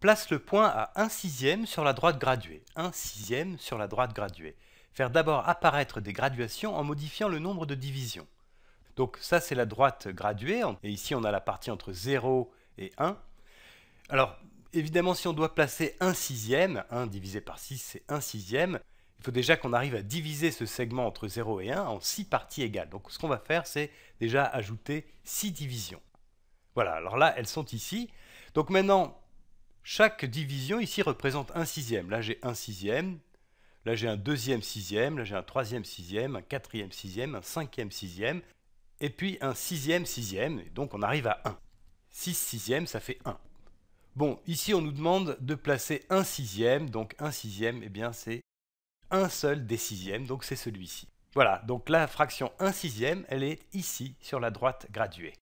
Place le point à 1 sixième sur la droite graduée. 1 sixième sur la droite graduée. Faire d'abord apparaître des graduations en modifiant le nombre de divisions. Donc ça c'est la droite graduée, et ici on a la partie entre 0 et 1. Alors évidemment si on doit placer 1 sixième, 1 divisé par 6 c'est 1 sixième, il faut déjà qu'on arrive à diviser ce segment entre 0 et 1 en 6 parties égales. Donc ce qu'on va faire c'est déjà ajouter 6 divisions. Voilà, alors là elles sont ici. Donc maintenant chaque division ici représente un sixième. Là, j'ai un sixième. Là, j'ai un deuxième sixième. Là, j'ai un troisième sixième, un quatrième sixième, un cinquième sixième. Et puis un sixième sixième. donc, on arrive à 1. 6 sixièmes, ça fait 1. Bon, ici, on nous demande de placer un sixième. Donc, un sixième, eh bien, c'est un seul des sixièmes. Donc, c'est celui-ci. Voilà, donc la fraction 1 sixième, elle est ici, sur la droite graduée.